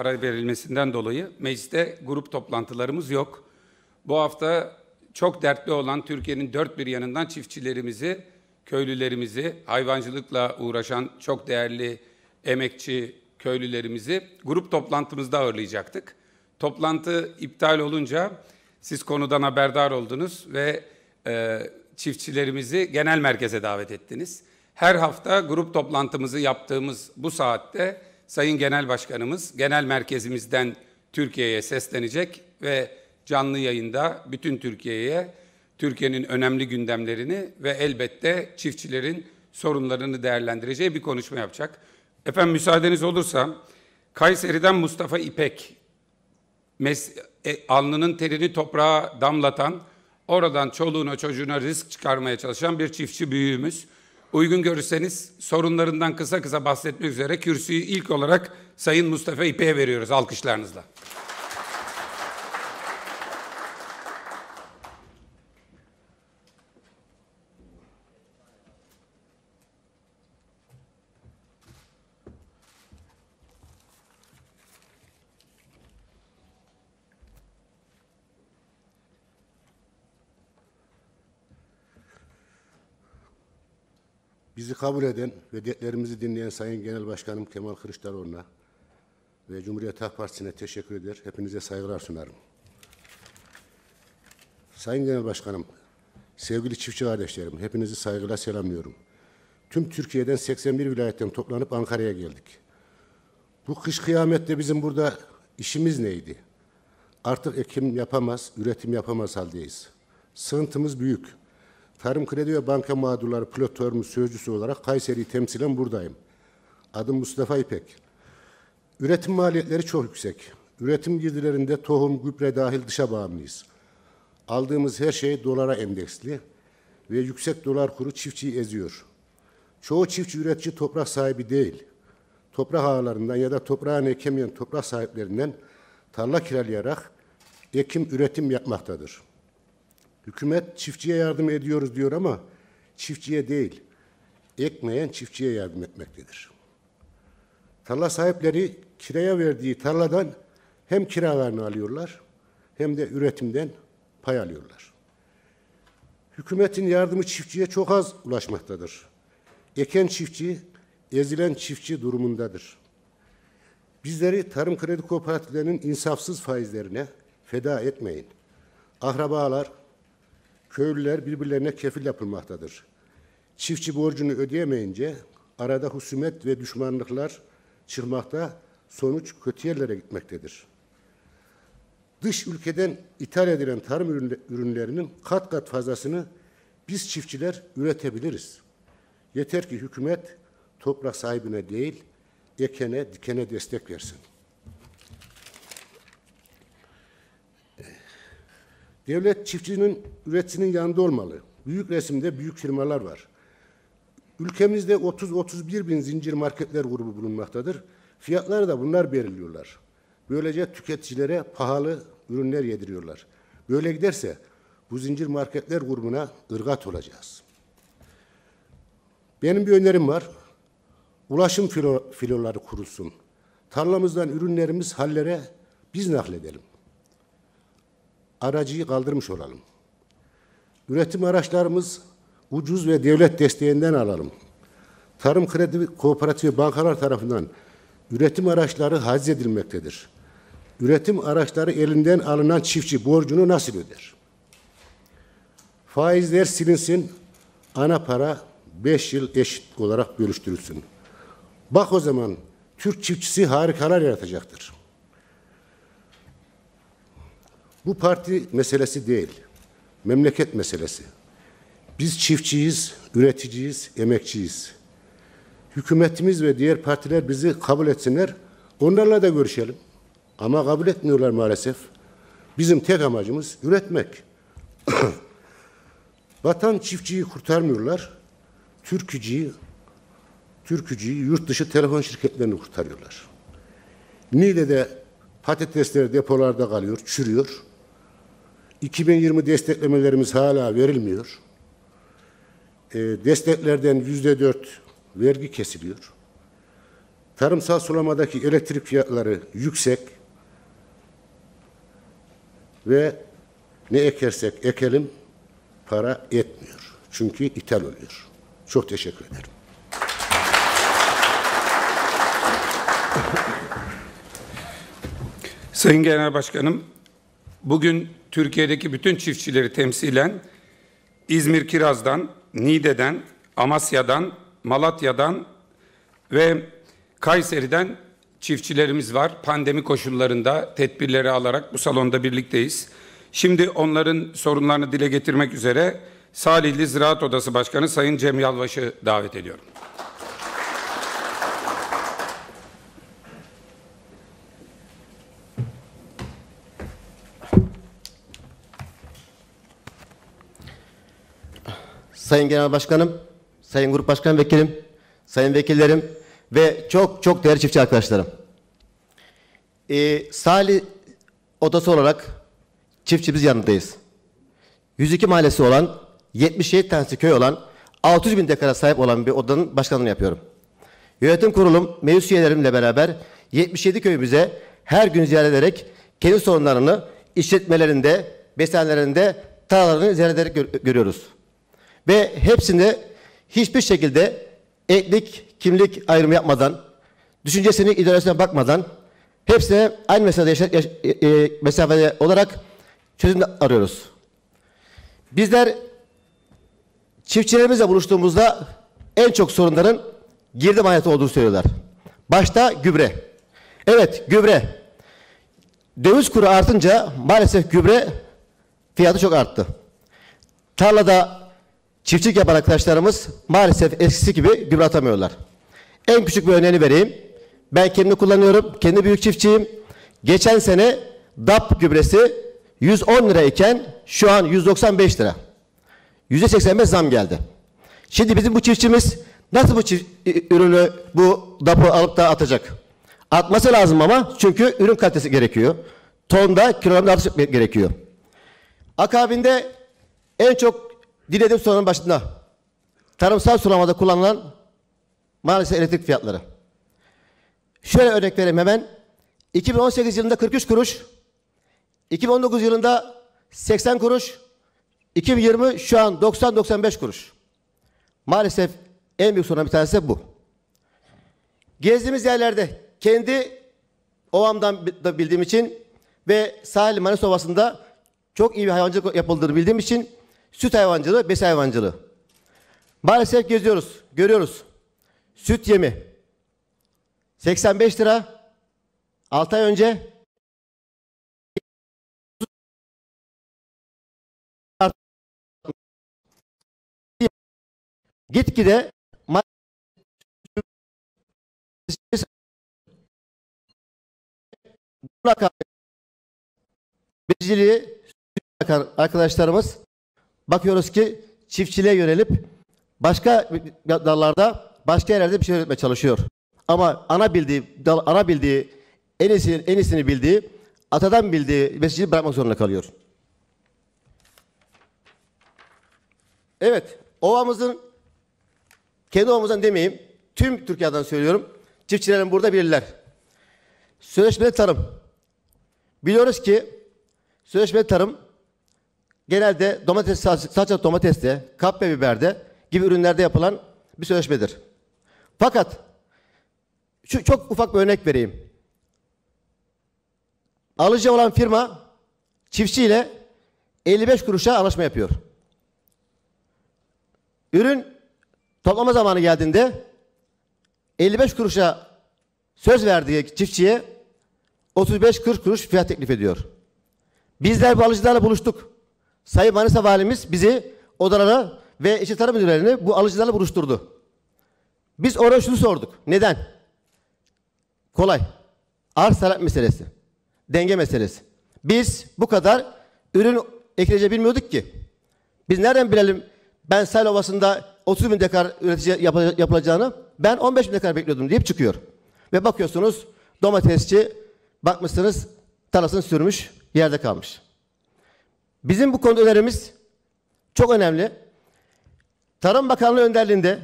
ara verilmesinden dolayı mecliste grup toplantılarımız yok. Bu hafta çok dertli olan Türkiye'nin dört bir yanından çiftçilerimizi, köylülerimizi, hayvancılıkla uğraşan çok değerli emekçi köylülerimizi grup toplantımızda ağırlayacaktık. Toplantı iptal olunca siz konudan haberdar oldunuz ve e, çiftçilerimizi genel merkeze davet ettiniz. Her hafta grup toplantımızı yaptığımız bu saatte Sayın Genel Başkanımız genel merkezimizden Türkiye'ye seslenecek ve canlı yayında bütün Türkiye'ye Türkiye'nin önemli gündemlerini ve elbette çiftçilerin sorunlarını değerlendireceği bir konuşma yapacak. Efendim müsaadeniz olursa Kayseri'den Mustafa İpek mes e, alnının terini toprağa damlatan, oradan çoluğuna çocuğuna risk çıkarmaya çalışan bir çiftçi büyüğümüz uygun görürseniz sorunlarından kısa kısa bahsetmek üzere kürsüyü ilk olarak Sayın Mustafa İpek'e veriyoruz alkışlarınızla. Bizi kabul eden ve dertlerimizi dinleyen Sayın Genel Başkanım Kemal Kılıçdaroğlu'na ve Cumhuriyet Halk Partisi'ne teşekkür eder. Hepinize saygılar sunarım. Sayın Genel Başkanım, sevgili çiftçi kardeşlerim, hepinizi saygıyla selamlıyorum. Tüm Türkiye'den 81 vilayetten toplanıp Ankara'ya geldik. Bu kış kıyamette bizim burada işimiz neydi? Artık ekim yapamaz, üretim yapamaz haldeyiz. Sığıntımız büyük. Tarım Kredi ve Banka Mağdurları Pilot Törmü Sözcüsü olarak Kayseri'yi temsilen buradayım. Adım Mustafa İpek. Üretim maliyetleri çok yüksek. Üretim girdilerinde tohum, gübre dahil dışa bağımlıyız. Aldığımız her şey dolara endeksli ve yüksek dolar kuru çiftçiyi eziyor. Çoğu çiftçi üretici toprak sahibi değil. Toprak ağlarından ya da toprağını ekemeyen toprak sahiplerinden tarla kiralayarak ekim üretim yapmaktadır. Hükümet çiftçiye yardım ediyoruz diyor ama çiftçiye değil, ekmeyen çiftçiye yardım etmektedir. Tarla sahipleri kiraya verdiği tarladan hem kiralarını alıyorlar hem de üretimden pay alıyorlar. Hükümetin yardımı çiftçiye çok az ulaşmaktadır. Eken çiftçi, ezilen çiftçi durumundadır. Bizleri tarım kredi kooperatiflerinin insafsız faizlerine feda etmeyin. Ahrabalar, köylüler birbirlerine kefil yapılmaktadır. Çiftçi borcunu ödeyemeyince arada husumet ve düşmanlıklar çıkmakta, sonuç kötü yerlere gitmektedir. Dış ülkeden ithal edilen tarım ürünlerinin kat kat fazlasını biz çiftçiler üretebiliriz. Yeter ki hükümet toprak sahibine değil, ekene, dikene destek versin. Devlet çiftçinin üreticinin yanında olmalı. Büyük resimde büyük firmalar var. Ülkemizde 30-31 bin zincir marketler grubu bulunmaktadır. Fiyatları da bunlar belirliyorlar. Böylece tüketicilere pahalı ürünler yediriyorlar. Böyle giderse bu zincir marketler grubuna ırgat olacağız. Benim bir önerim var. Ulaşım filo, filoları kurulsun. Tarlamızdan ürünlerimiz hallere biz nakledelim aracıyı kaldırmış olalım. Üretim araçlarımız ucuz ve devlet desteğinden alalım. Tarım Kredi Kooperatifi bankalar tarafından üretim araçları haciz edilmektedir. Üretim araçları elinden alınan çiftçi borcunu nasıl öder? Faizler silinsin, ana para beş yıl eşit olarak bölüştürülsün. Bak o zaman Türk çiftçisi harikalar yaratacaktır. Bu parti meselesi değil. Memleket meselesi. Biz çiftçiyiz, üreticiyiz, emekçiyiz. Hükümetimiz ve diğer partiler bizi kabul etsinler. Onlarla da görüşelim. Ama kabul etmiyorlar maalesef. Bizim tek amacımız üretmek. Vatan çiftçiyi kurtarmıyorlar. Türkücüyü, Türkücüyü yurt dışı telefon şirketlerini kurtarıyorlar. Niğde'de patatesleri depolarda kalıyor, çürüyor. 2020 desteklemelerimiz hala verilmiyor. E, desteklerden yüzde dört vergi kesiliyor. Tarımsal sulamadaki elektrik fiyatları yüksek ve ne ekersek ekelim para etmiyor. Çünkü ithal oluyor. Çok teşekkür ederim. Sayın Genel Başkanım, bugün Türkiye'deki bütün çiftçileri temsilen İzmir Kiraz'dan, Niğde'den, Amasya'dan, Malatya'dan ve Kayseri'den çiftçilerimiz var. Pandemi koşullarında tedbirleri alarak bu salonda birlikteyiz. Şimdi onların sorunlarını dile getirmek üzere Salihli Ziraat Odası Başkanı Sayın Cem Yalvaş'ı davet ediyorum. Sayın Genel Başkanım, Sayın Grup Başkan Vekilim, Sayın Vekillerim ve çok çok değerli çiftçi arkadaşlarım. Ee, Salih odası olarak çiftçimiz yanındayız. 102 mahallesi olan, 77 tanesi köy olan, 600 bin dekara sahip olan bir odanın başkanını yapıyorum. Yönetim kurulum meclis üyelerimle beraber 77 köyümüze her gün ziyaret ederek kendi sorunlarını işletmelerinde, beslenlerinde, tarlalarını ziyaret ederek gör görüyoruz. Ve hepsini hiçbir şekilde etnik, kimlik ayrımı yapmadan, düşüncesini, idaresine bakmadan hepsine aynı mesafede, yaşa, yaş, e, e, mesafede olarak çözüm arıyoruz. Bizler çiftçilerimizle buluştuğumuzda en çok sorunların girdi maliyeti olduğunu söylüyorlar. Başta gübre. Evet gübre. Döviz kuru artınca maalesef gübre fiyatı çok arttı. Tarlada Çiftçilik yapan arkadaşlarımız maalesef eskisi gibi gübre atamıyorlar. En küçük bir örneğini vereyim. Ben kendi kullanıyorum. Kendi büyük çiftçiyim. Geçen sene DAP gübresi 110 lira iken şu an 195 lira. %85 zam geldi. Şimdi bizim bu çiftçimiz nasıl bu çift, ürünü bu DAP'ı alıp da atacak? Atması lazım ama çünkü ürün kalitesi gerekiyor. Tonda, kilogramda artış gerekiyor. Akabinde en çok Dil sorunun başında. Tarımsal sulamada kullanılan maalesef elektrik fiyatları. Şöyle örnek vereyim hemen. 2018 yılında 43 kuruş, 2019 yılında 80 kuruş, 2020 şu an 90-95 kuruş. Maalesef en büyük sorun bir tanesi bu. Gezdiğimiz yerlerde kendi ovamdan da bildiğim için ve sahil Manisa Ovası'nda çok iyi bir hayvancılık yapıldığını bildiğim için Süt hayvancılığı, besi hayvancılığı. Maalesef geziyoruz, görüyoruz. Süt yemi 85 lira. 6 ay önce gitgide Buna karşı arkadaşlarımız bakıyoruz ki çiftçiliğe yönelip başka dallarda başka yerlerde bir şey öğretmeye çalışıyor. Ama ana bildiği, dal, ana bildiği, en iyisini, en iyisini bildiği, atadan bildiği mesajı bırakmak zorunda kalıyor. Evet, ovamızın, kendi ovamızdan demeyeyim, tüm Türkiye'den söylüyorum. Çiftçilerin burada bilirler. Sözleşmeli tarım. Biliyoruz ki sözleşmeli tarım genelde domates salça domateste, kap ve biberde gibi ürünlerde yapılan bir sözleşmedir. Fakat şu çok ufak bir örnek vereyim. Alıcı olan firma çiftçiyle 55 kuruşa anlaşma yapıyor. Ürün toplama zamanı geldiğinde 55 kuruşa söz verdiği çiftçiye 35-40 kuruş fiyat teklif ediyor. Bizler bu alıcılarla buluştuk. Sayın Manisa Valimiz bizi odalara ve işe tarım müdürlerini bu alıcılarla buluşturdu. Biz oraya şunu sorduk. Neden? Kolay. Arz talep meselesi. Denge meselesi. Biz bu kadar ürün ekileceği bilmiyorduk ki. Biz nereden bilelim ben Sahil Ovası'nda 30 bin dekar üretici yap yapılacağını ben 15 bin dekar bekliyordum deyip çıkıyor. Ve bakıyorsunuz domatesçi bakmışsınız tarasını sürmüş yerde kalmış. Bizim bu konuda önerimiz çok önemli. Tarım Bakanlığı önderliğinde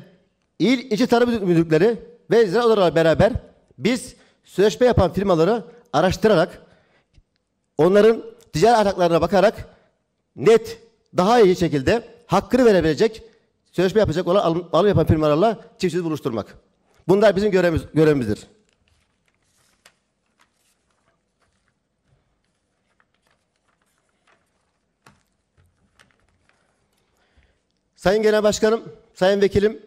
il içi Tarım Müdürlükleri ve ziraatlarla beraber biz sözleşme yapan firmaları araştırarak onların ticari ataklarına bakarak net daha iyi şekilde hakkını verebilecek sözleşme yapacak olan alım, alım yapan firmalarla çiftçiyi buluşturmak. Bunlar bizim görevimiz, görevimizdir. Sayın Genel Başkanım, Sayın Vekilim,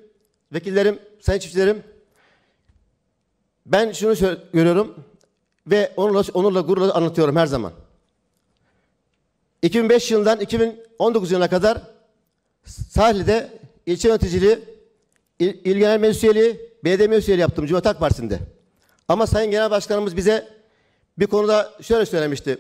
Vekillerim, Sayın Çiftçilerim, ben şunu görüyorum ve onurla, onurla gururla anlatıyorum her zaman. 2005 yılından 2019 yılına kadar Sahil'de ilçe yöneticiliği, il, il genel meclis üyeliği, BD üyeliği yaptım Cumhuriyet Halk Partisi'nde. Ama Sayın Genel Başkanımız bize bir konuda şöyle söylemişti.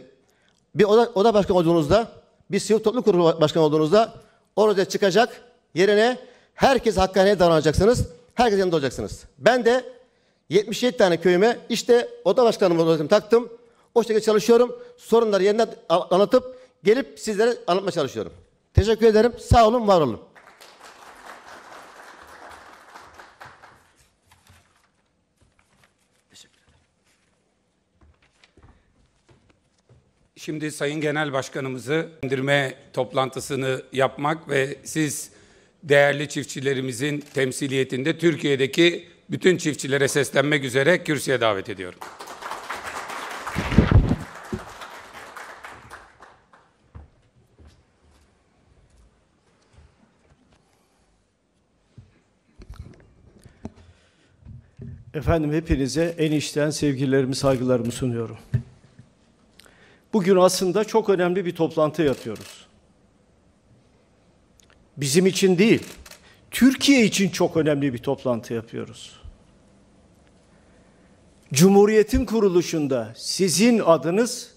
Bir oda, oda başkan olduğunuzda, bir sivil toplu kurulu başkan olduğunuzda orada çıkacak Yerine herkes hakkane davranacaksınız. Herkes yanında olacaksınız. Ben de 77 tane köyüme işte oda başkanımı taktım. O şekilde çalışıyorum. Sorunları yerine anlatıp gelip sizlere anlatmaya çalışıyorum. Teşekkür ederim. Sağ olun, var olun. Şimdi Sayın Genel Başkanımızı indirme toplantısını yapmak ve siz değerli çiftçilerimizin temsiliyetinde Türkiye'deki bütün çiftçilere seslenmek üzere kürsüye davet ediyorum. Efendim hepinize en içten sevgilerimi, saygılarımı sunuyorum. Bugün aslında çok önemli bir toplantı yapıyoruz bizim için değil, Türkiye için çok önemli bir toplantı yapıyoruz. Cumhuriyetin kuruluşunda sizin adınız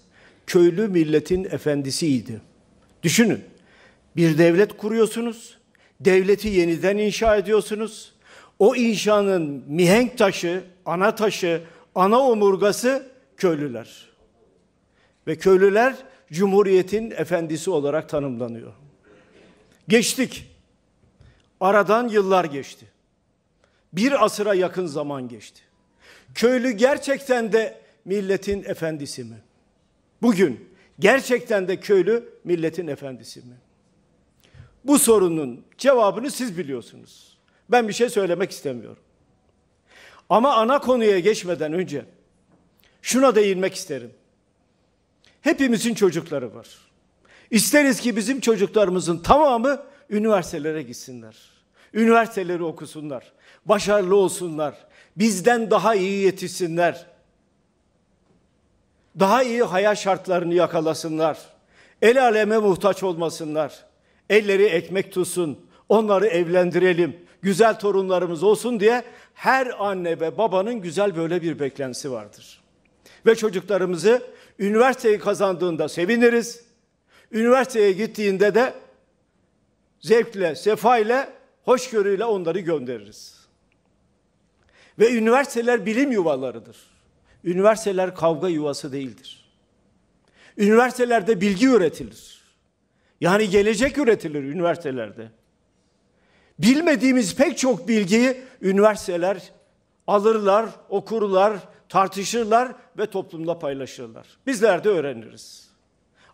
köylü milletin efendisiydi. Düşünün, bir devlet kuruyorsunuz, devleti yeniden inşa ediyorsunuz. O inşanın mihenk taşı, ana taşı, ana omurgası köylüler. Ve köylüler Cumhuriyetin efendisi olarak tanımlanıyor. Geçtik. Aradan yıllar geçti. Bir asıra yakın zaman geçti. Köylü gerçekten de milletin efendisi mi? Bugün gerçekten de köylü milletin efendisi mi? Bu sorunun cevabını siz biliyorsunuz. Ben bir şey söylemek istemiyorum. Ama ana konuya geçmeden önce şuna değinmek isterim. Hepimizin çocukları var. İsteriz ki bizim çocuklarımızın tamamı üniversitelere gitsinler. Üniversiteleri okusunlar. Başarılı olsunlar. Bizden daha iyi yetişsinler. Daha iyi hayat şartlarını yakalasınlar. El aleme muhtaç olmasınlar. Elleri ekmek tutsun. Onları evlendirelim. Güzel torunlarımız olsun diye her anne ve babanın güzel böyle bir beklentisi vardır. Ve çocuklarımızı üniversiteyi kazandığında seviniriz Üniversiteye gittiğinde de zevkle, sefayla, hoşgörüyle onları göndeririz. Ve üniversiteler bilim yuvalarıdır. Üniversiteler kavga yuvası değildir. Üniversitelerde bilgi üretilir. Yani gelecek üretilir üniversitelerde. Bilmediğimiz pek çok bilgiyi üniversiteler alırlar, okurlar, tartışırlar ve toplumla paylaşırlar. Bizler de öğreniriz.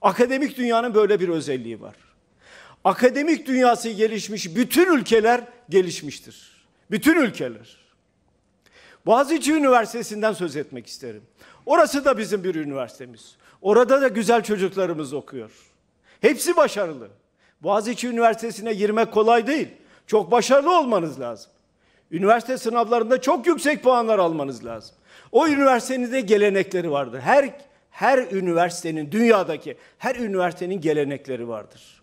Akademik dünyanın böyle bir özelliği var. Akademik dünyası gelişmiş bütün ülkeler gelişmiştir. Bütün ülkeler. Boğaziçi Üniversitesi'nden söz etmek isterim. Orası da bizim bir üniversitemiz. Orada da güzel çocuklarımız okuyor. Hepsi başarılı. Boğaziçi Üniversitesi'ne girmek kolay değil. Çok başarılı olmanız lazım. Üniversite sınavlarında çok yüksek puanlar almanız lazım. O üniversitenin de gelenekleri vardır. Her her üniversitenin, dünyadaki her üniversitenin gelenekleri vardır.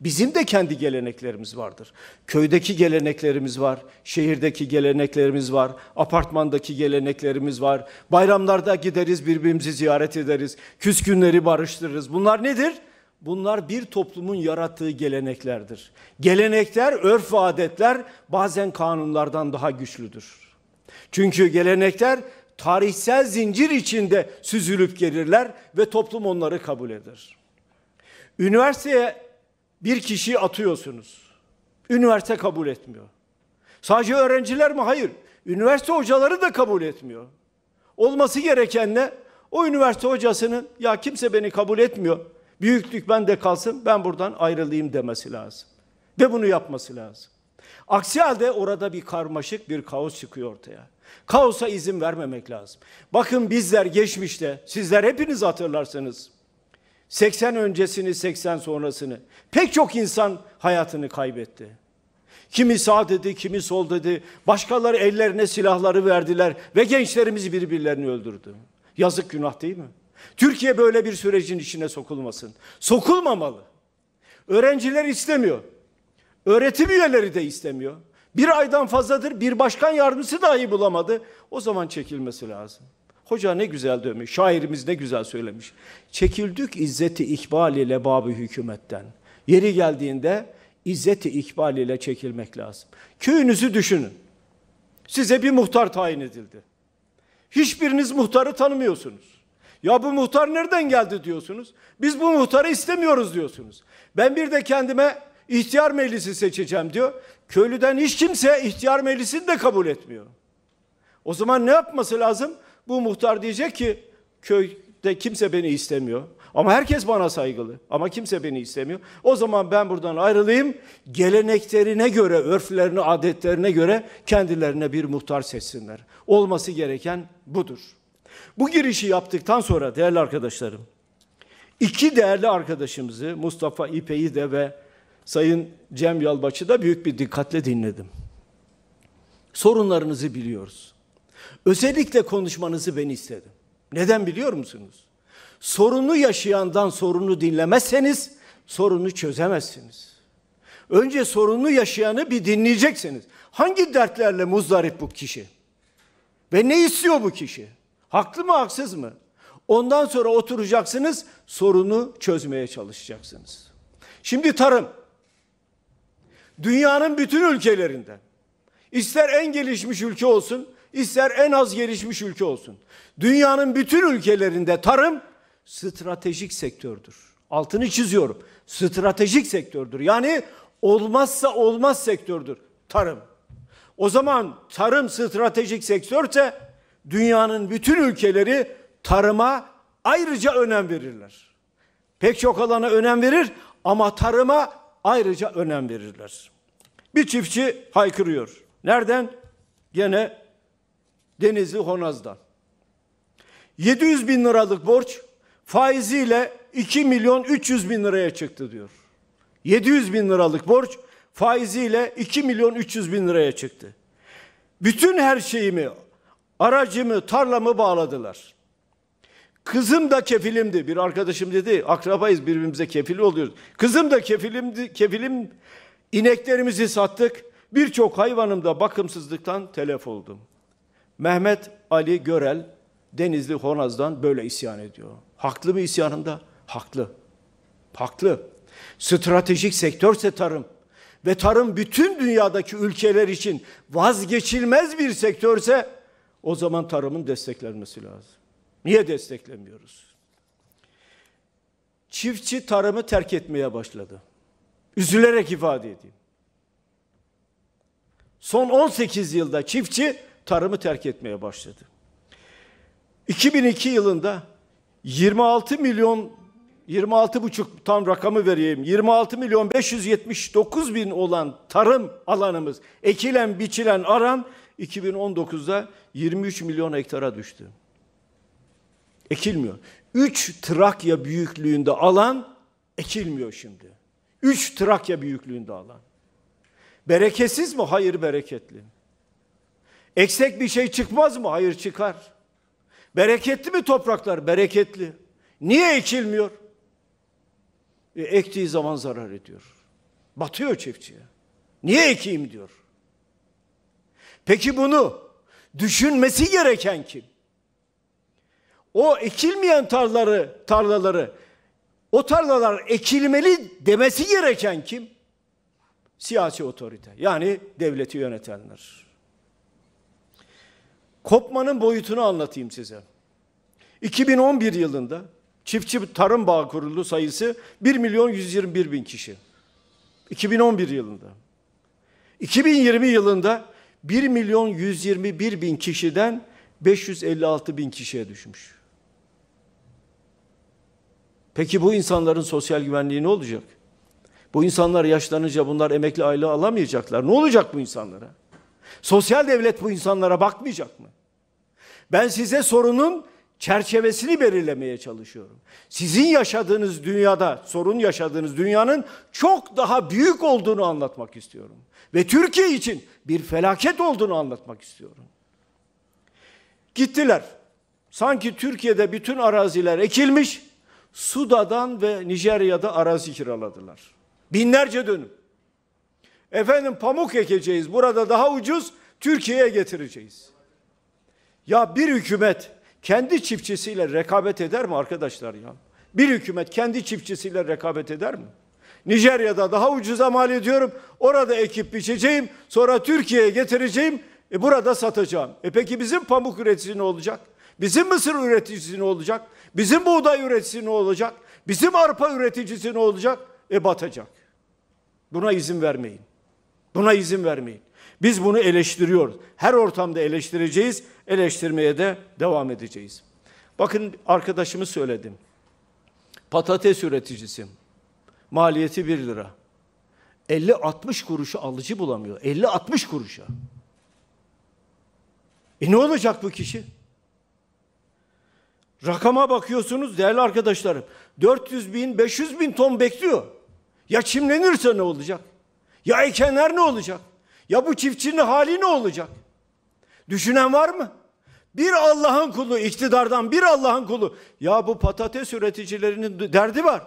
Bizim de kendi geleneklerimiz vardır. Köydeki geleneklerimiz var, şehirdeki geleneklerimiz var, apartmandaki geleneklerimiz var. Bayramlarda gideriz, birbirimizi ziyaret ederiz, küs günleri barıştırırız. Bunlar nedir? Bunlar bir toplumun yarattığı geleneklerdir. Gelenekler, örf ve adetler bazen kanunlardan daha güçlüdür. Çünkü gelenekler tarihsel zincir içinde süzülüp gelirler ve toplum onları kabul eder. Üniversiteye bir kişi atıyorsunuz. Üniversite kabul etmiyor. Sadece öğrenciler mi? Hayır. Üniversite hocaları da kabul etmiyor. Olması gereken ne? O üniversite hocasının ya kimse beni kabul etmiyor. Büyüklük bende kalsın ben buradan ayrılayım demesi lazım. Ve bunu yapması lazım. Aksi halde orada bir karmaşık bir kaos çıkıyor ortaya. Kaosa izin vermemek lazım. Bakın bizler geçmişte, sizler hepiniz hatırlarsınız. 80 öncesini, 80 sonrasını. Pek çok insan hayatını kaybetti. Kimi sağ dedi, kimi sol dedi. Başkaları ellerine silahları verdiler ve gençlerimiz birbirlerini öldürdü. Yazık günah değil mi? Türkiye böyle bir sürecin içine sokulmasın. Sokulmamalı. Öğrenciler istemiyor. Öğretim üyeleri de istemiyor. Bir aydan fazladır bir başkan yardımcısı dahi bulamadı. O zaman çekilmesi lazım. Hoca ne güzel demiş, şairimiz ne güzel söylemiş. Çekildik izzeti ikbal ile babı hükümetten. Yeri geldiğinde izzeti ikbal ile çekilmek lazım. Köyünüzü düşünün. Size bir muhtar tayin edildi. Hiçbiriniz muhtarı tanımıyorsunuz. Ya bu muhtar nereden geldi diyorsunuz. Biz bu muhtarı istemiyoruz diyorsunuz. Ben bir de kendime ihtiyar meclisi seçeceğim diyor. Köylüden hiç kimse ihtiyar meclisini de kabul etmiyor. O zaman ne yapması lazım? Bu muhtar diyecek ki köyde kimse beni istemiyor. Ama herkes bana saygılı. Ama kimse beni istemiyor. O zaman ben buradan ayrılayım. Geleneklerine göre, örflerine, adetlerine göre kendilerine bir muhtar seçsinler. Olması gereken budur. Bu girişi yaptıktan sonra değerli arkadaşlarım, iki değerli arkadaşımızı Mustafa İpe'yi de ve Sayın Cem Yalbaş'ı da büyük bir dikkatle dinledim. Sorunlarınızı biliyoruz. Özellikle konuşmanızı ben istedim. Neden biliyor musunuz? Sorunu yaşayandan sorunu dinlemezseniz sorunu çözemezsiniz. Önce sorunu yaşayanı bir dinleyeceksiniz. Hangi dertlerle muzdarip bu kişi? Ve ne istiyor bu kişi? Haklı mı haksız mı? Ondan sonra oturacaksınız sorunu çözmeye çalışacaksınız. Şimdi tarım. Dünyanın bütün ülkelerinde. İster en gelişmiş ülke olsun, ister en az gelişmiş ülke olsun. Dünyanın bütün ülkelerinde tarım stratejik sektördür. Altını çiziyorum. Stratejik sektördür. Yani olmazsa olmaz sektördür tarım. O zaman tarım stratejik sektörse dünyanın bütün ülkeleri tarıma ayrıca önem verirler. Pek çok alana önem verir ama tarıma ayrıca önem verirler. Bir çiftçi haykırıyor. Nereden? Gene Denizli Honaz'dan. 700 bin liralık borç faiziyle 2 milyon 300 bin liraya çıktı diyor. 700 bin liralık borç faiziyle 2 milyon 300 bin liraya çıktı. Bütün her şeyimi, aracımı, tarlamı bağladılar. Kızım da kefilimdi. Bir arkadaşım dedi akrabayız birbirimize kefil oluyoruz. Kızım da kefilimdi. Kefilim ineklerimizi sattık. Birçok da bakımsızlıktan telef oldum. Mehmet Ali Görel Denizli Honaz'dan böyle isyan ediyor. Haklı mı isyanında? Haklı. Haklı. Stratejik sektörse tarım ve tarım bütün dünyadaki ülkeler için vazgeçilmez bir sektörse o zaman tarımın desteklenmesi lazım. Niye desteklemiyoruz? Çiftçi tarımı terk etmeye başladı. Üzülerek ifade edeyim. Son 18 yılda çiftçi tarımı terk etmeye başladı. 2002 yılında 26 milyon 26 buçuk tam rakamı vereyim. 26 milyon 579 bin olan tarım alanımız ekilen biçilen aran 2019'da 23 milyon hektara düştü. Ekilmiyor. Üç Trakya büyüklüğünde alan ekilmiyor şimdi. Üç Trakya büyüklüğünde alan. Bereketsiz mi? Hayır bereketli. Eksek bir şey çıkmaz mı? Hayır çıkar. Bereketli mi topraklar? Bereketli. Niye ekilmiyor? E, ektiği zaman zarar ediyor. Batıyor çiftçiye. Niye ekeyim diyor. Peki bunu düşünmesi gereken kim? o ekilmeyen tarlaları, tarlaları o tarlalar ekilmeli demesi gereken kim? Siyasi otorite. Yani devleti yönetenler. Kopmanın boyutunu anlatayım size. 2011 yılında çiftçi tarım bağ kurulu sayısı 1 milyon 121 bin kişi. 2011 yılında. 2020 yılında 1 milyon 121 bin kişiden 556 bin kişiye düşmüş. Peki bu insanların sosyal güvenliği ne olacak? Bu insanlar yaşlanınca bunlar emekli aylığı alamayacaklar. Ne olacak bu insanlara? Sosyal devlet bu insanlara bakmayacak mı? Ben size sorunun çerçevesini belirlemeye çalışıyorum. Sizin yaşadığınız dünyada, sorun yaşadığınız dünyanın çok daha büyük olduğunu anlatmak istiyorum. Ve Türkiye için bir felaket olduğunu anlatmak istiyorum. Gittiler. Sanki Türkiye'de bütün araziler ekilmiş, Suda'dan ve Nijerya'da arazi kiraladılar. Binlerce dönüm. Efendim pamuk ekeceğiz. Burada daha ucuz Türkiye'ye getireceğiz. Ya bir hükümet kendi çiftçisiyle rekabet eder mi arkadaşlar ya? Bir hükümet kendi çiftçisiyle rekabet eder mi? Nijerya'da daha ucuza mal ediyorum. Orada ekip biçeceğim. Sonra Türkiye'ye getireceğim. E burada satacağım. E peki bizim pamuk üreticisi ne olacak? Bizim mısır üreticisi ne olacak? Bizim buğday üreticisi ne olacak? Bizim arpa üreticisi ne olacak? E batacak. Buna izin vermeyin. Buna izin vermeyin. Biz bunu eleştiriyoruz. Her ortamda eleştireceğiz. Eleştirmeye de devam edeceğiz. Bakın arkadaşımı söyledim. Patates üreticisi. Maliyeti 1 lira. 50-60 kuruşu alıcı bulamıyor. 50-60 kuruşa. E ne olacak bu kişi? Rakama bakıyorsunuz değerli arkadaşlarım. 400 bin, 500 bin ton bekliyor. Ya çimlenirse ne olacak? Ya ekenler ne olacak? Ya bu çiftçinin hali ne olacak? Düşünen var mı? Bir Allah'ın kulu iktidardan bir Allah'ın kulu. Ya bu patates üreticilerinin derdi var.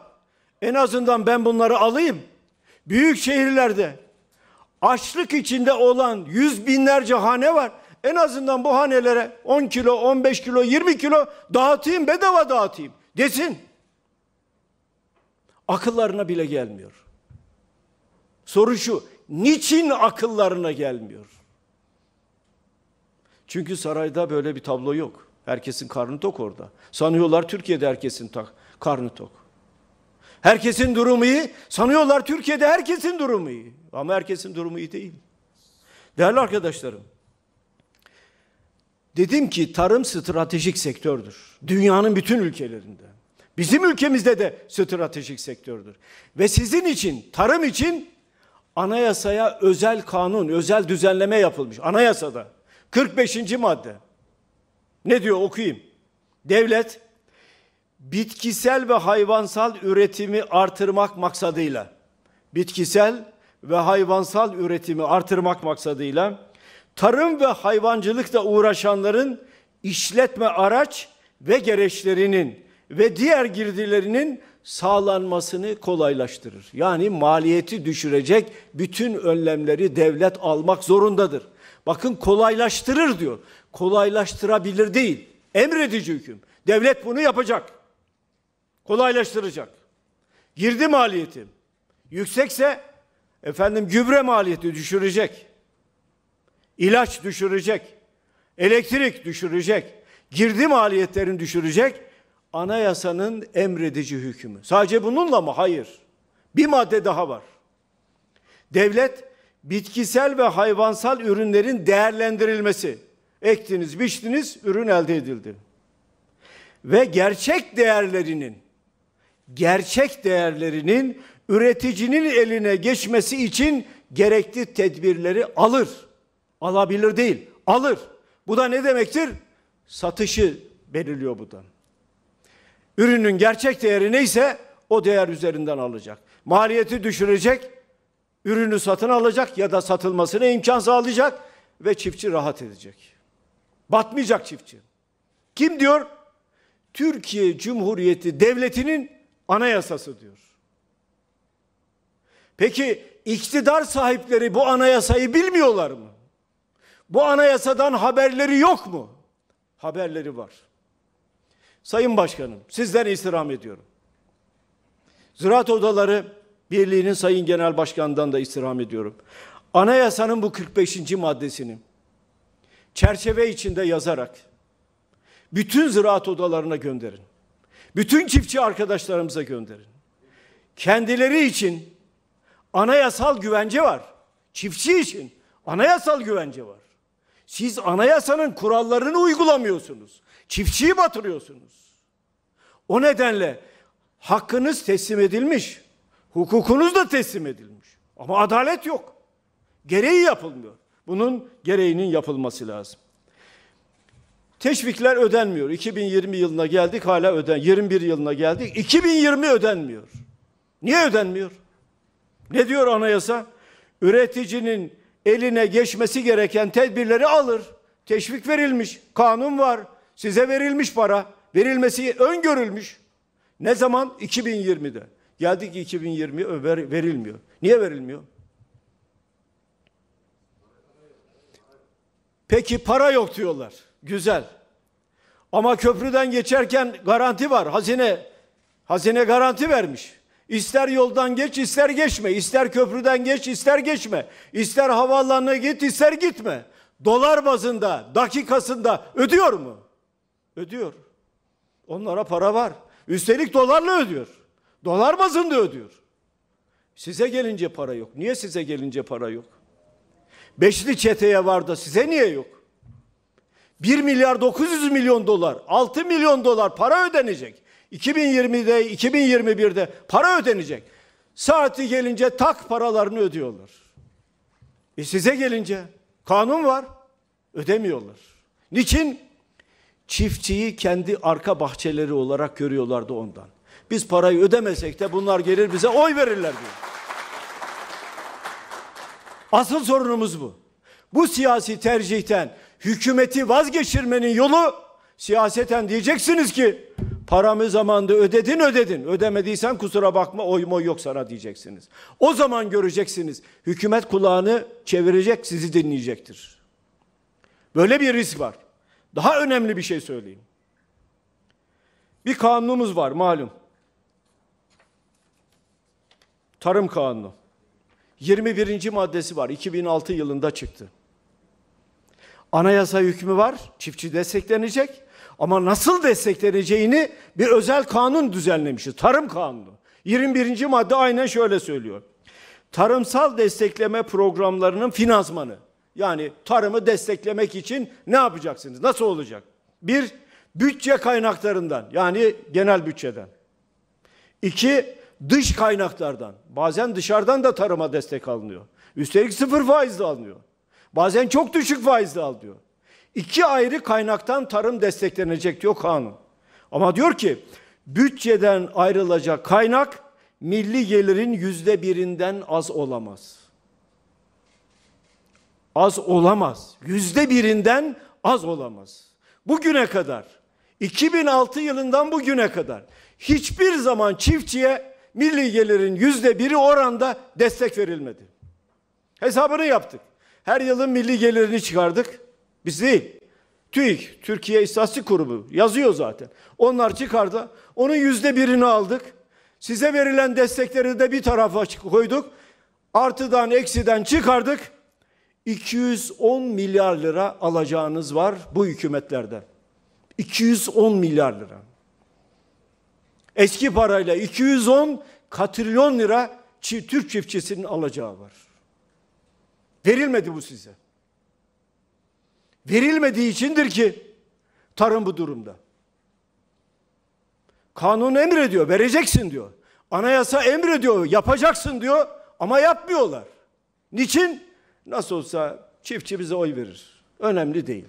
En azından ben bunları alayım. Büyük şehirlerde açlık içinde olan yüz binlerce hane var en azından bu hanelere 10 kilo, 15 kilo, 20 kilo dağıtayım, bedava dağıtayım desin. Akıllarına bile gelmiyor. Soru şu, niçin akıllarına gelmiyor? Çünkü sarayda böyle bir tablo yok. Herkesin karnı tok orada. Sanıyorlar Türkiye'de herkesin tak, karnı tok. Herkesin durumu iyi. Sanıyorlar Türkiye'de herkesin durumu iyi. Ama herkesin durumu iyi değil. Değerli arkadaşlarım, Dedim ki tarım stratejik sektördür. Dünyanın bütün ülkelerinde. Bizim ülkemizde de stratejik sektördür. Ve sizin için, tarım için anayasaya özel kanun, özel düzenleme yapılmış. Anayasada 45. madde. Ne diyor okuyayım. Devlet bitkisel ve hayvansal üretimi artırmak maksadıyla bitkisel ve hayvansal üretimi artırmak maksadıyla tarım ve hayvancılıkla uğraşanların işletme araç ve gereçlerinin ve diğer girdilerinin sağlanmasını kolaylaştırır. Yani maliyeti düşürecek bütün önlemleri devlet almak zorundadır. Bakın kolaylaştırır diyor. Kolaylaştırabilir değil. Emredici hüküm. Devlet bunu yapacak. Kolaylaştıracak. Girdi maliyeti yüksekse efendim gübre maliyeti düşürecek ilaç düşürecek, elektrik düşürecek, girdi maliyetlerini düşürecek anayasanın emredici hükmü. Sadece bununla mı? Hayır. Bir madde daha var. Devlet bitkisel ve hayvansal ürünlerin değerlendirilmesi. Ektiniz, biçtiniz, ürün elde edildi. Ve gerçek değerlerinin gerçek değerlerinin üreticinin eline geçmesi için gerekli tedbirleri alır. Alabilir değil, alır. Bu da ne demektir? Satışı belirliyor bu da. Ürünün gerçek değeri neyse o değer üzerinden alacak. Maliyeti düşürecek, ürünü satın alacak ya da satılmasına imkan sağlayacak ve çiftçi rahat edecek. Batmayacak çiftçi. Kim diyor? Türkiye Cumhuriyeti Devleti'nin anayasası diyor. Peki iktidar sahipleri bu anayasayı bilmiyorlar mı? Bu anayasadan haberleri yok mu? Haberleri var. Sayın Başkanım, sizden istirham ediyorum. Ziraat Odaları Birliği'nin Sayın Genel Başkan'dan da istirham ediyorum. Anayasanın bu 45. maddesini çerçeve içinde yazarak bütün ziraat odalarına gönderin. Bütün çiftçi arkadaşlarımıza gönderin. Kendileri için anayasal güvence var. Çiftçi için anayasal güvence var. Siz anayasanın kurallarını uygulamıyorsunuz. Çiftçiyi batırıyorsunuz. O nedenle hakkınız teslim edilmiş. Hukukunuz da teslim edilmiş. Ama adalet yok. Gereği yapılmıyor. Bunun gereğinin yapılması lazım. Teşvikler ödenmiyor. 2020 yılına geldik hala öden 21 yılına geldik. 2020 ödenmiyor. Niye ödenmiyor? Ne diyor anayasa? Üreticinin eline geçmesi gereken tedbirleri alır. Teşvik verilmiş, kanun var, size verilmiş para, verilmesi öngörülmüş. Ne zaman? 2020'de. Geldik 2020 ver, verilmiyor. Niye verilmiyor? Peki para yok diyorlar. Güzel. Ama köprüden geçerken garanti var. Hazine hazine garanti vermiş. İster yoldan geç, ister geçme. İster köprüden geç, ister geçme. İster havaalanına git, ister gitme. Dolar bazında, dakikasında ödüyor mu? Ödüyor. Onlara para var. Üstelik dolarla ödüyor. Dolar bazında ödüyor. Size gelince para yok. Niye size gelince para yok? Beşli çeteye var da size niye yok? 1 milyar 900 milyon dolar, 6 milyon dolar para ödenecek. 2020'de, 2021'de para ödenecek. Saati gelince tak paralarını ödüyorlar. E size gelince kanun var, ödemiyorlar. Niçin? Çiftçiyi kendi arka bahçeleri olarak görüyorlardı ondan. Biz parayı ödemesek de bunlar gelir bize oy verirler diyor. Asıl sorunumuz bu. Bu siyasi tercihten hükümeti vazgeçirmenin yolu siyaseten diyeceksiniz ki Paramı zamanda ödedin ödedin. Ödemediysen kusura bakma oy moy yok sana diyeceksiniz. O zaman göreceksiniz. Hükümet kulağını çevirecek sizi dinleyecektir. Böyle bir risk var. Daha önemli bir şey söyleyeyim. Bir kanunumuz var malum. Tarım Kanunu. 21. maddesi var. 2006 yılında çıktı. Anayasa hükmü var. Çiftçi desteklenecek. Ama nasıl destekleneceğini bir özel kanun düzenlemişiz. Tarım kanunu. 21. madde aynen şöyle söylüyor. Tarımsal destekleme programlarının finansmanı. Yani tarımı desteklemek için ne yapacaksınız? Nasıl olacak? Bir, bütçe kaynaklarından yani genel bütçeden. İki, dış kaynaklardan. Bazen dışarıdan da tarıma destek alınıyor. Üstelik sıfır faizle alınıyor. Bazen çok düşük faizle alınıyor. İki ayrı kaynaktan tarım desteklenecek diyor kanun. Ama diyor ki bütçeden ayrılacak kaynak milli gelirin yüzde birinden az olamaz. Az olamaz. Yüzde birinden az olamaz. Bugüne kadar 2006 yılından bugüne kadar hiçbir zaman çiftçiye milli gelirin yüzde biri oranda destek verilmedi. Hesabını yaptık. Her yılın milli gelirini çıkardık. Biz değil. TÜİK, Türkiye İstatistik Kurumu yazıyor zaten. Onlar çıkardı. Onun yüzde birini aldık. Size verilen destekleri de bir tarafa koyduk. Artıdan eksiden çıkardık. 210 milyar lira alacağınız var bu hükümetlerden. 210 milyar lira. Eski parayla 210 katrilyon lira Türk çiftçisinin alacağı var. Verilmedi bu size verilmediği içindir ki tarım bu durumda. Kanun emrediyor, vereceksin diyor. Anayasa emrediyor, yapacaksın diyor ama yapmıyorlar. Niçin? Nasıl olsa çiftçi bize oy verir. Önemli değil.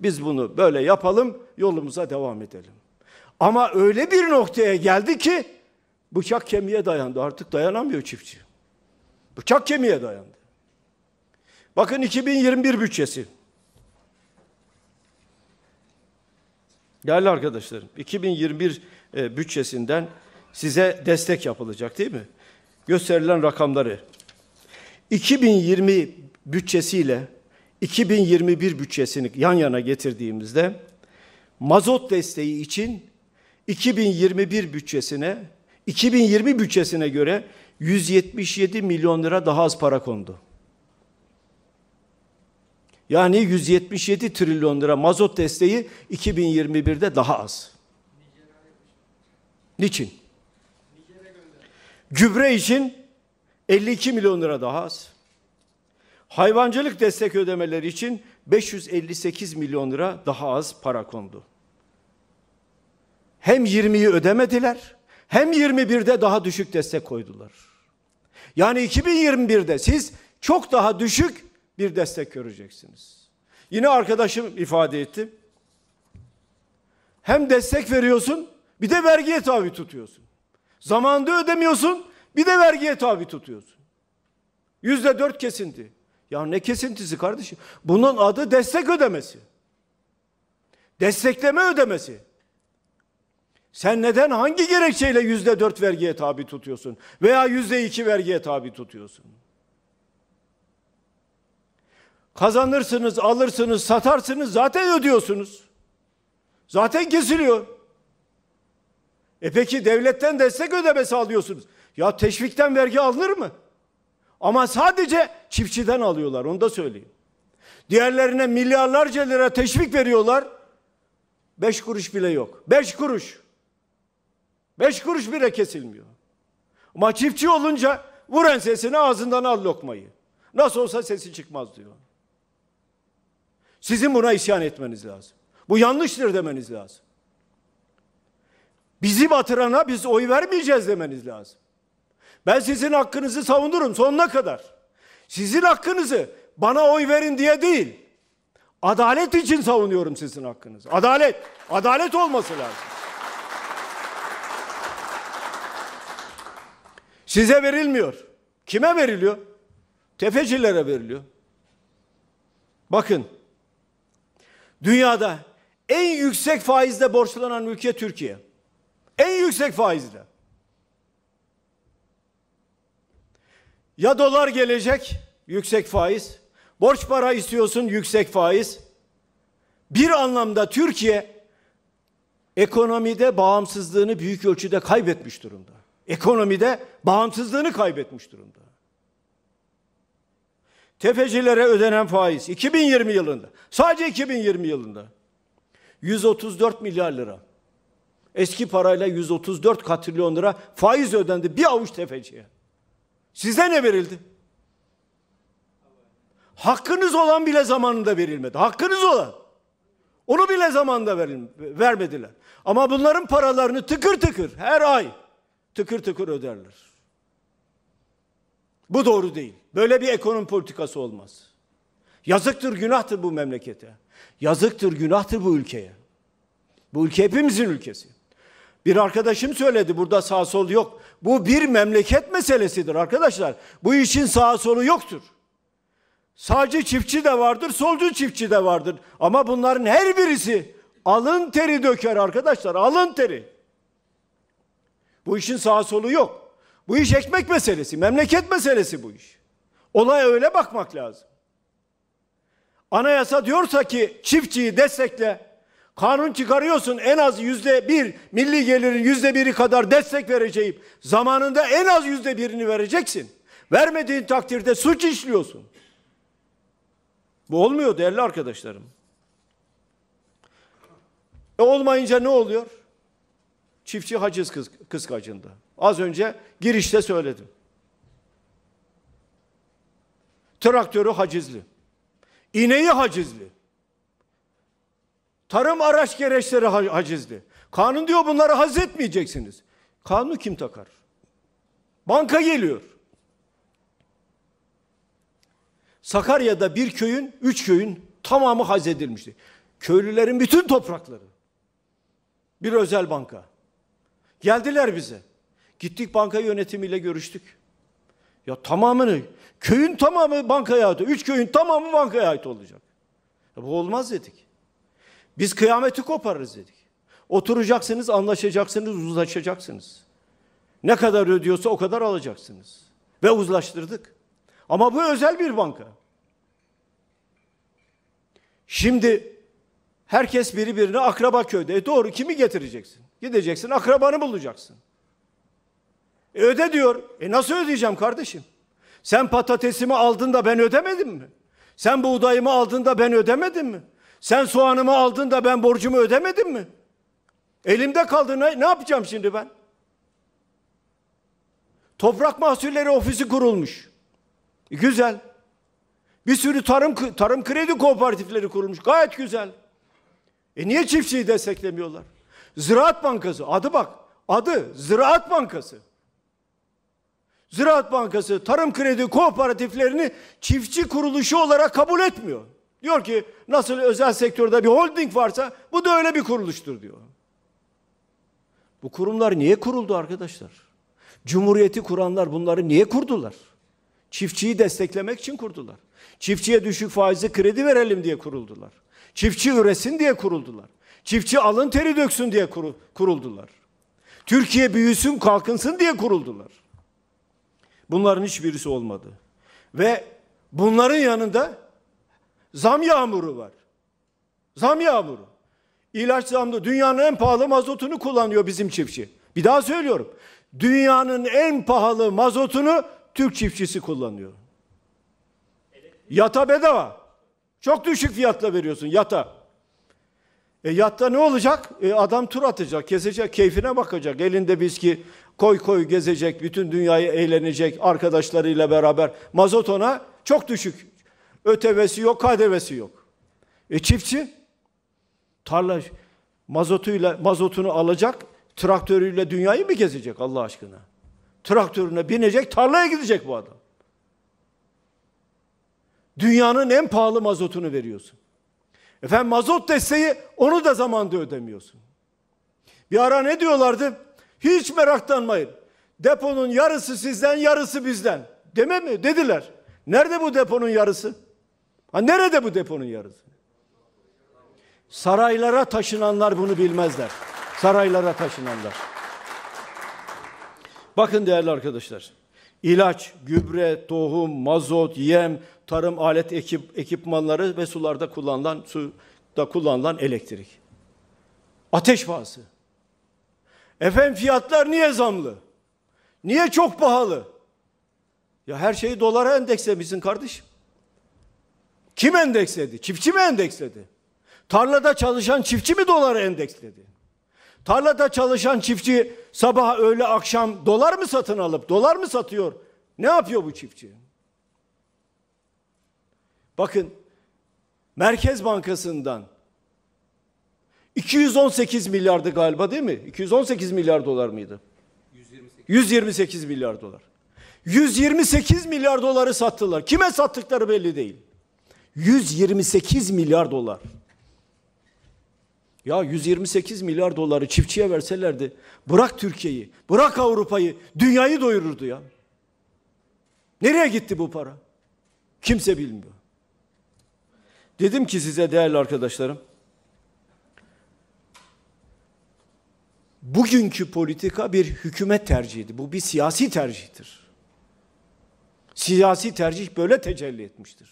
Biz bunu böyle yapalım, yolumuza devam edelim. Ama öyle bir noktaya geldi ki bıçak kemiğe dayandı. Artık dayanamıyor çiftçi. Bıçak kemiğe dayandı. Bakın 2021 bütçesi. Değerli arkadaşlarım, 2021 e, bütçesinden size destek yapılacak değil mi? Gösterilen rakamları 2020 bütçesiyle 2021 bütçesini yan yana getirdiğimizde mazot desteği için 2021 bütçesine 2020 bütçesine göre 177 milyon lira daha az para kondu. Yani 177 trilyon lira mazot desteği 2021'de daha az. Niçin? Gübre için 52 milyon lira daha az. Hayvancılık destek ödemeleri için 558 milyon lira daha az para kondu. Hem 20'yi ödemediler hem 21'de daha düşük destek koydular. Yani 2021'de siz çok daha düşük bir destek göreceksiniz. Yine arkadaşım ifade etti. Hem destek veriyorsun bir de vergiye tabi tutuyorsun. Zamanında ödemiyorsun bir de vergiye tabi tutuyorsun. Yüzde dört kesinti. Ya ne kesintisi kardeşim? Bunun adı destek ödemesi. Destekleme ödemesi. Sen neden hangi gerekçeyle yüzde dört vergiye tabi tutuyorsun? Veya yüzde iki vergiye tabi tutuyorsun? Kazanırsınız, alırsınız, satarsınız zaten ödüyorsunuz. Zaten kesiliyor. E peki devletten destek ödemesi alıyorsunuz. Ya teşvikten vergi alınır mı? Ama sadece çiftçiden alıyorlar onu da söyleyeyim. Diğerlerine milyarlarca lira teşvik veriyorlar. Beş kuruş bile yok. Beş kuruş. Beş kuruş bile kesilmiyor. Ama çiftçi olunca vur ensesine ağzından al lokmayı. Nasıl olsa sesi çıkmaz diyor. Sizin buna isyan etmeniz lazım. Bu yanlıştır demeniz lazım. Bizi batırana biz oy vermeyeceğiz demeniz lazım. Ben sizin hakkınızı savunurum sonuna kadar. Sizin hakkınızı bana oy verin diye değil. Adalet için savunuyorum sizin hakkınızı. Adalet. Adalet olması lazım. Size verilmiyor. Kime veriliyor? Tefecilere veriliyor. Bakın Dünyada en yüksek faizle borçlanan ülke Türkiye. En yüksek faizle. Ya dolar gelecek yüksek faiz, borç para istiyorsun yüksek faiz. Bir anlamda Türkiye ekonomide bağımsızlığını büyük ölçüde kaybetmiş durumda. Ekonomide bağımsızlığını kaybetmiş durumda. Tefecilere ödenen faiz 2020 yılında. Sadece 2020 yılında. 134 milyar lira. Eski parayla 134 katrilyon lira faiz ödendi bir avuç tefeciye. Size ne verildi? Hakkınız olan bile zamanında verilmedi. Hakkınız olan. Onu bile zamanında vermediler. Ama bunların paralarını tıkır tıkır her ay tıkır tıkır öderler. Bu doğru değil. Böyle bir ekonomi politikası olmaz. Yazıktır, günahtır bu memlekete. Yazıktır, günahtır bu ülkeye. Bu ülke hepimizin ülkesi. Bir arkadaşım söyledi burada sağ sol yok. Bu bir memleket meselesidir arkadaşlar. Bu işin sağ solu yoktur. Sadece çiftçi de vardır, solcu çiftçi de vardır. Ama bunların her birisi alın teri döker arkadaşlar, alın teri. Bu işin sağ solu yok. Bu iş ekmek meselesi, memleket meselesi bu iş. Olaya öyle bakmak lazım. Anayasa diyorsa ki çiftçiyi destekle, kanun çıkarıyorsun en az yüzde bir, milli gelirin yüzde biri kadar destek vereceğim. Zamanında en az yüzde birini vereceksin. Vermediğin takdirde suç işliyorsun. Bu olmuyor değerli arkadaşlarım. E olmayınca ne oluyor? Çiftçi haciz kıskacında. Az önce girişte söyledim. Traktörü hacizli. İneği hacizli. Tarım araç gereçleri hacizli. Kanun diyor bunları haz etmeyeceksiniz. Kanunu kim takar? Banka geliyor. Sakarya'da bir köyün, üç köyün tamamı haz edilmişti. Köylülerin bütün toprakları. Bir özel banka. Geldiler bize. Gittik banka yönetimiyle görüştük. Ya tamamını Köyün tamamı bankaya ait. Üç köyün tamamı bankaya ait olacak. Ya e, bu olmaz dedik. Biz kıyameti koparırız dedik. Oturacaksınız, anlaşacaksınız, uzlaşacaksınız. Ne kadar ödüyorsa o kadar alacaksınız. Ve uzlaştırdık. Ama bu özel bir banka. Şimdi herkes birbirine akraba köyde. E doğru kimi getireceksin? Gideceksin akrabanı bulacaksın. E öde diyor. E nasıl ödeyeceğim kardeşim? Sen patatesimi aldın da ben ödemedim mi? Sen buğdayımı aldın da ben ödemedim mi? Sen soğanımı aldın da ben borcumu ödemedim mi? Elimde kaldı ne, ne yapacağım şimdi ben? Toprak Mahsulleri Ofisi kurulmuş. Güzel. Bir sürü tarım tarım kredi kooperatifleri kurulmuş. Gayet güzel. E niye çiftçiyi desteklemiyorlar? Ziraat Bankası adı bak. Adı Ziraat Bankası. Ziraat Bankası Tarım Kredi Kooperatiflerini çiftçi kuruluşu olarak kabul etmiyor. Diyor ki nasıl özel sektörde bir holding varsa bu da öyle bir kuruluştur diyor. Bu kurumlar niye kuruldu arkadaşlar? Cumhuriyeti kuranlar bunları niye kurdular? Çiftçiyi desteklemek için kurdular. Çiftçiye düşük faizli kredi verelim diye kuruldular. Çiftçi üresin diye kuruldular. Çiftçi alın teri döksün diye kuruldular. Türkiye büyüsün kalkınsın diye kuruldular. Bunların hiçbirisi olmadı. Ve bunların yanında zam yağmuru var. Zam yağmuru. İlaç zamlı dünyanın en pahalı mazotunu kullanıyor bizim çiftçi. Bir daha söylüyorum. Dünyanın en pahalı mazotunu Türk çiftçisi kullanıyor. Yata bedava. Çok düşük fiyatla veriyorsun yata. E yatta ne olacak? E adam tur atacak, kesecek, keyfine bakacak. Elinde viski, koy koy gezecek, bütün dünyayı eğlenecek arkadaşlarıyla beraber. Mazot ona çok düşük. Ötevesi yok, kadevesi yok. E çiftçi tarla mazotuyla mazotunu alacak, traktörüyle dünyayı mı gezecek Allah aşkına? Traktörüne binecek, tarlaya gidecek bu adam. Dünyanın en pahalı mazotunu veriyorsun. Efendim mazot desteği onu da zamanda ödemiyorsun. Bir ara ne diyorlardı? Hiç meraklanmayın. Deponun yarısı sizden, yarısı bizden. Deme mi? Dediler. Nerede bu deponun yarısı? Ha nerede bu deponun yarısı? Saraylara taşınanlar bunu bilmezler. Saraylara taşınanlar. Bakın değerli arkadaşlar. İlaç, gübre, tohum, mazot, yem, tarım alet ekip, ekipmanları ve sularda kullanılan su da kullanılan elektrik. Ateş pahası. Efendim fiyatlar niye zamlı? Niye çok pahalı? Ya her şeyi dolara endekslemişsin kardeşim. Kim endeksledi? Çiftçi mi endeksledi? Tarlada çalışan çiftçi mi doları endeksledi? Tarlada çalışan çiftçi sabah öğle akşam dolar mı satın alıp dolar mı satıyor? Ne yapıyor bu çiftçi? Bakın Merkez Bankası'ndan 218 milyardı galiba değil mi? 218 milyar dolar mıydı? 128, 128 milyar dolar. 128 milyar doları sattılar. Kime sattıkları belli değil. 128 milyar dolar. Ya 128 milyar doları çiftçiye verselerdi bırak Türkiye'yi, bırak Avrupa'yı, dünyayı doyururdu ya. Nereye gitti bu para? Kimse bilmiyor. Dedim ki size değerli arkadaşlarım, bugünkü politika bir hükümet tercihidir. Bu bir siyasi tercihtir. Siyasi tercih böyle tecelli etmiştir.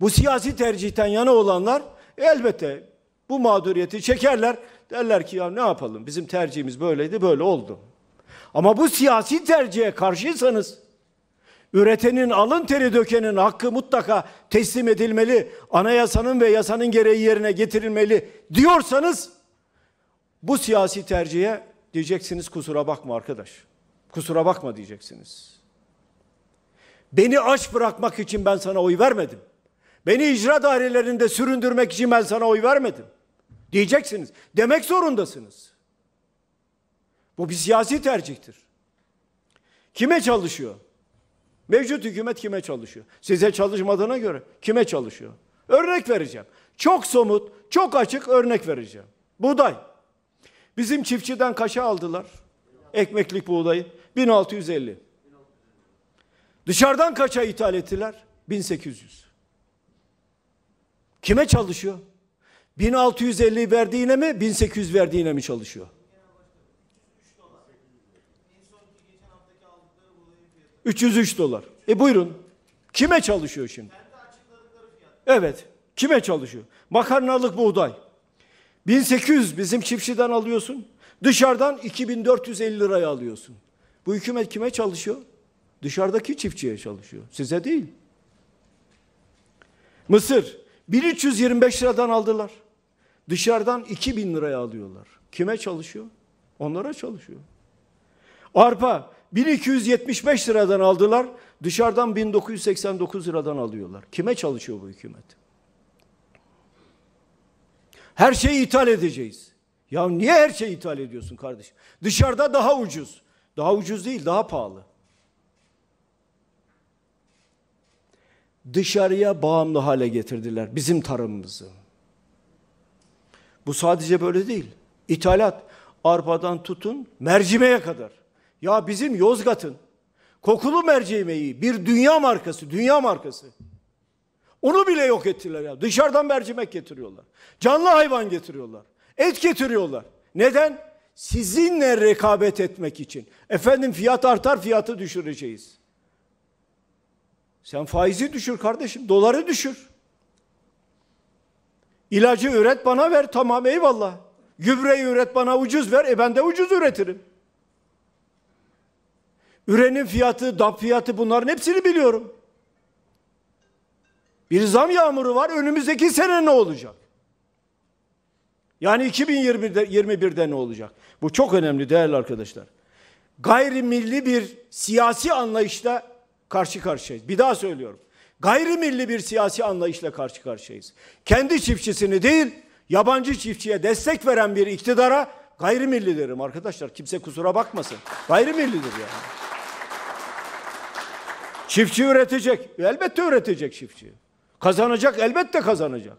Bu siyasi tercihten yana olanlar elbette bu mağduriyeti çekerler. Derler ki ya ne yapalım bizim tercihimiz böyleydi böyle oldu. Ama bu siyasi tercihe karşıysanız üretenin alın teri dökenin hakkı mutlaka teslim edilmeli, anayasanın ve yasanın gereği yerine getirilmeli diyorsanız bu siyasi tercihe diyeceksiniz kusura bakma arkadaş. Kusura bakma diyeceksiniz. Beni aç bırakmak için ben sana oy vermedim. Beni icra dairelerinde süründürmek için ben sana oy vermedim. Diyeceksiniz. Demek zorundasınız. Bu bir siyasi tercihtir. Kime çalışıyor? Mevcut hükümet kime çalışıyor? Size çalışmadığına göre kime çalışıyor? Örnek vereceğim. Çok somut, çok açık örnek vereceğim. Buğday. Bizim çiftçiden kaşa aldılar? Ekmeklik buğdayı. 1650. Dışarıdan kaça ithal ettiler? 1800. Kime çalışıyor? 1650 verdiğine mi 1800 verdiğine mi çalışıyor? 303 dolar. E buyurun. Kime çalışıyor şimdi? Evet. Kime çalışıyor? Makarnalık buğday. 1800 bizim çiftçiden alıyorsun. Dışarıdan 2450 liraya alıyorsun. Bu hükümet kime çalışıyor? Dışarıdaki çiftçiye çalışıyor. Size değil. Mısır 1325 liradan aldılar. Dışarıdan 2000 liraya alıyorlar. Kime çalışıyor? Onlara çalışıyor. Arpa 1275 liradan aldılar. Dışarıdan 1989 liradan alıyorlar. Kime çalışıyor bu hükümet? Her şeyi ithal edeceğiz. Ya niye her şeyi ithal ediyorsun kardeşim? Dışarıda daha ucuz. Daha ucuz değil, daha pahalı. Dışarıya bağımlı hale getirdiler bizim tarımımızı. Bu sadece böyle değil. İthalat arpadan tutun mercimeğe kadar. Ya bizim Yozgat'ın kokulu mercimeği bir dünya markası, dünya markası. Onu bile yok ettiler ya. Dışarıdan mercimek getiriyorlar. Canlı hayvan getiriyorlar. Et getiriyorlar. Neden? Sizinle rekabet etmek için. Efendim fiyat artar fiyatı düşüreceğiz. Sen faizi düşür kardeşim. Doları düşür. İlacı üret bana ver tamam eyvallah. Gübreyi üret bana ucuz ver. E ben de ucuz üretirim. Ürenin fiyatı, DAP fiyatı bunların hepsini biliyorum. Bir zam yağmuru var. Önümüzdeki sene ne olacak? Yani 2021'de 21'de ne olacak? Bu çok önemli değerli arkadaşlar. Gayrimilli bir siyasi anlayışla karşı karşıyayız. Bir daha söylüyorum. Gayrimilli bir siyasi anlayışla karşı karşıyayız. Kendi çiftçisini değil, yabancı çiftçiye destek veren bir iktidara gayrimilli derim arkadaşlar. Kimse kusura bakmasın. Gayrimillidir yani. Çiftçi üretecek. Elbette üretecek çiftçi. Kazanacak elbette kazanacak.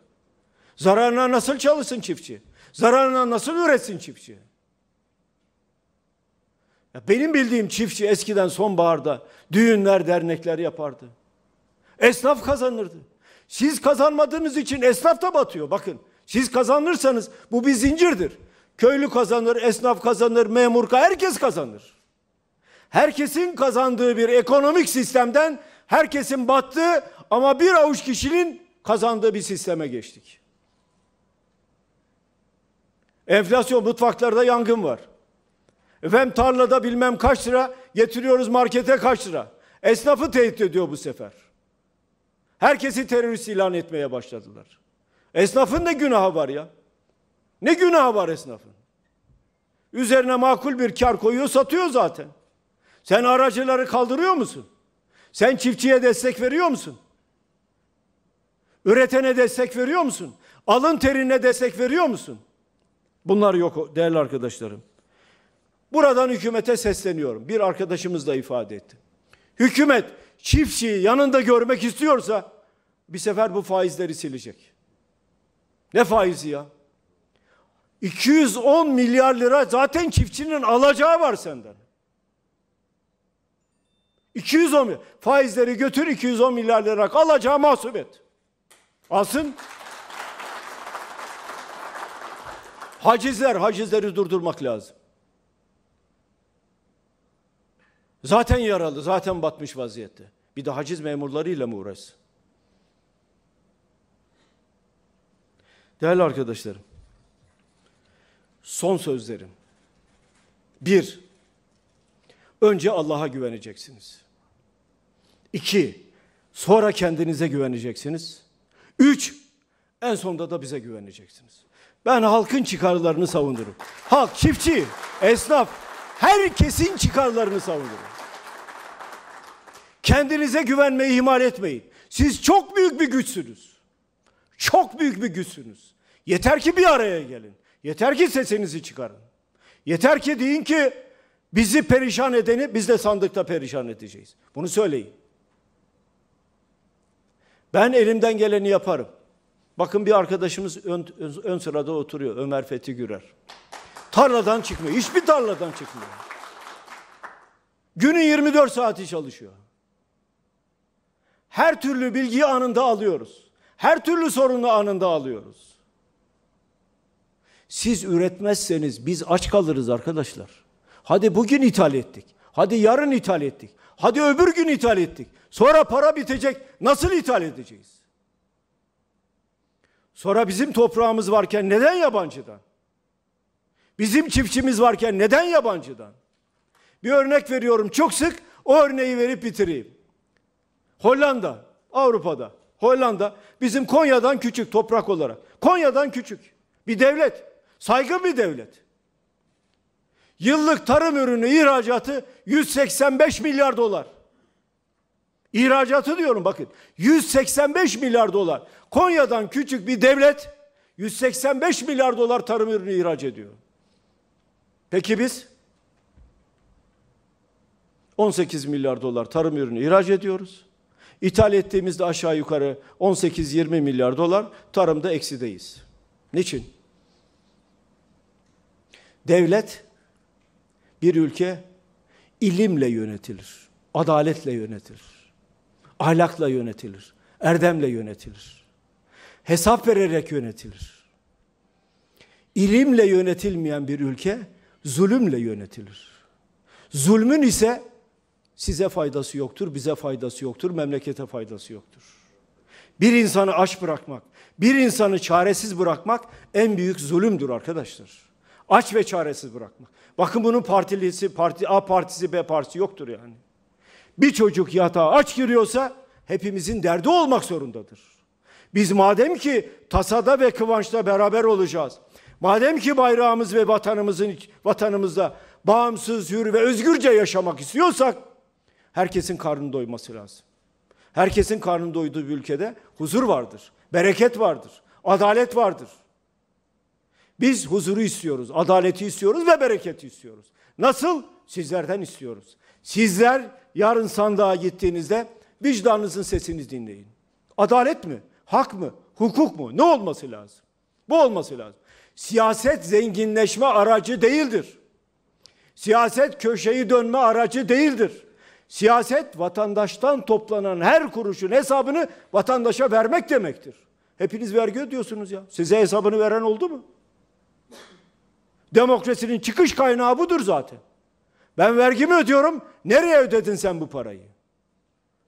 Zararına nasıl çalışsın çiftçi? Zararına nasıl üretsin çiftçi? Ya benim bildiğim çiftçi eskiden sonbaharda düğünler, dernekler yapardı. Esnaf kazanırdı. Siz kazanmadığınız için esnaf da batıyor. Bakın siz kazanırsanız bu bir zincirdir. Köylü kazanır, esnaf kazanır, memur kazanır, herkes kazanır. Herkesin kazandığı bir ekonomik sistemden herkesin battığı ama bir avuç kişinin kazandığı bir sisteme geçtik. Enflasyon mutfaklarda yangın var. Efendim tarlada bilmem kaç lira getiriyoruz markete kaç lira. Esnafı tehdit ediyor bu sefer. Herkesi terörist ilan etmeye başladılar. Esnafın ne günahı var ya? Ne günahı var esnafın? Üzerine makul bir kar koyuyor satıyor zaten. Sen aracıları kaldırıyor musun? Sen çiftçiye destek veriyor musun? Üretene destek veriyor musun? Alın terine destek veriyor musun? Bunlar yok değerli arkadaşlarım. Buradan hükümete sesleniyorum. Bir arkadaşımız da ifade etti. Hükümet çiftçiyi yanında görmek istiyorsa bir sefer bu faizleri silecek. Ne faizi ya? 210 milyar lira zaten çiftçinin alacağı var senden. 210 milyar. Faizleri götür 210 milyar lira alacağı mahsup et. Alsın. Hacizler, hacizleri durdurmak lazım. Zaten yaralı, zaten batmış vaziyette. Bir de haciz memurlarıyla mı uğraşsın? Değerli arkadaşlarım, son sözlerim. Bir, önce Allah'a güveneceksiniz. İki, sonra kendinize güveneceksiniz. Üç, en sonunda da bize güveneceksiniz. Ben halkın çıkarlarını savunurum. Halk, çiftçi, esnaf, herkesin çıkarlarını savunurum. Kendinize güvenmeyi ihmal etmeyin. Siz çok büyük bir güçsünüz. Çok büyük bir güçsünüz. Yeter ki bir araya gelin. Yeter ki sesinizi çıkarın. Yeter ki deyin ki bizi perişan edeni biz de sandıkta perişan edeceğiz. Bunu söyleyin. Ben elimden geleni yaparım. Bakın bir arkadaşımız ön, ön sırada oturuyor Ömer Fethi Gürer. Tarladan çıkmıyor. Hiçbir tarladan çıkmıyor. Günün 24 saati çalışıyor. Her türlü bilgiyi anında alıyoruz. Her türlü sorunu anında alıyoruz. Siz üretmezseniz biz aç kalırız arkadaşlar. Hadi bugün ithal ettik. Hadi yarın ithal ettik. Hadi öbür gün ithal ettik. Sonra para bitecek. Nasıl ithal edeceğiz? Sonra bizim toprağımız varken neden yabancıdan? Bizim çiftçimiz varken neden yabancıdan? Bir örnek veriyorum çok sık. O örneği verip bitireyim. Hollanda, Avrupa'da. Hollanda bizim Konya'dan küçük toprak olarak. Konya'dan küçük. Bir devlet. Saygın bir devlet. Yıllık tarım ürünü ihracatı 185 milyar dolar. İhracatı diyorum bakın. 185 milyar dolar. Konya'dan küçük bir devlet 185 milyar dolar tarım ürünü ihraç ediyor. Peki biz 18 milyar dolar tarım ürünü ihraç ediyoruz. İthal ettiğimizde aşağı yukarı 18-20 milyar dolar tarımda eksideyiz. Niçin? Devlet bir ülke ilimle yönetilir, adaletle yönetilir. Ahlakla yönetilir. Erdemle yönetilir. Hesap vererek yönetilir. İlimle yönetilmeyen bir ülke zulümle yönetilir. Zulmün ise size faydası yoktur, bize faydası yoktur, memlekete faydası yoktur. Bir insanı aç bırakmak, bir insanı çaresiz bırakmak en büyük zulümdür arkadaşlar. Aç ve çaresiz bırakmak. Bakın bunun partilisi, parti A partisi, B partisi yoktur yani bir çocuk yatağa aç giriyorsa hepimizin derdi olmak zorundadır. Biz madem ki tasada ve kıvançta beraber olacağız. Madem ki bayrağımız ve vatanımızın vatanımızda bağımsız, hür ve özgürce yaşamak istiyorsak herkesin karnını doyması lazım. Herkesin karnını doyduğu bir ülkede huzur vardır, bereket vardır, adalet vardır. Biz huzuru istiyoruz, adaleti istiyoruz ve bereketi istiyoruz. Nasıl? Sizlerden istiyoruz. Sizler yarın sandığa gittiğinizde vicdanınızın sesini dinleyin. Adalet mi? Hak mı? Hukuk mu? Ne olması lazım? Bu olması lazım. Siyaset zenginleşme aracı değildir. Siyaset köşeyi dönme aracı değildir. Siyaset vatandaştan toplanan her kuruşun hesabını vatandaşa vermek demektir. Hepiniz vergi ödüyorsunuz ya. Size hesabını veren oldu mu? Demokrasinin çıkış kaynağı budur zaten. Ben vergimi ödüyorum. Nereye ödedin sen bu parayı?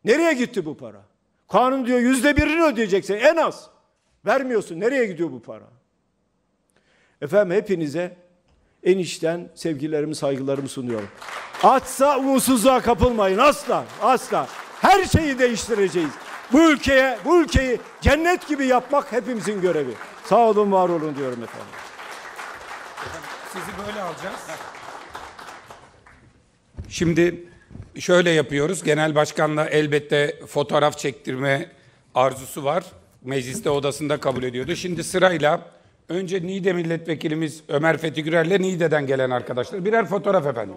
Nereye gitti bu para? Kanun diyor yüzde birini ödeyeceksin en az. Vermiyorsun. Nereye gidiyor bu para? Efendim hepinize en içten sevgilerimi, saygılarımı sunuyorum. Atsa umutsuzluğa kapılmayın asla, asla. Her şeyi değiştireceğiz. Bu ülkeye, bu ülkeyi cennet gibi yapmak hepimizin görevi. Sağ olun, var olun diyorum efendim. Sizi böyle alacağız. Şimdi şöyle yapıyoruz. Genel başkanla elbette fotoğraf çektirme arzusu var. Mecliste odasında kabul ediyordu. Şimdi sırayla önce Niğde milletvekilimiz Ömer Fethi Gürel'le Niğde'den gelen arkadaşlar. Birer fotoğraf efendim.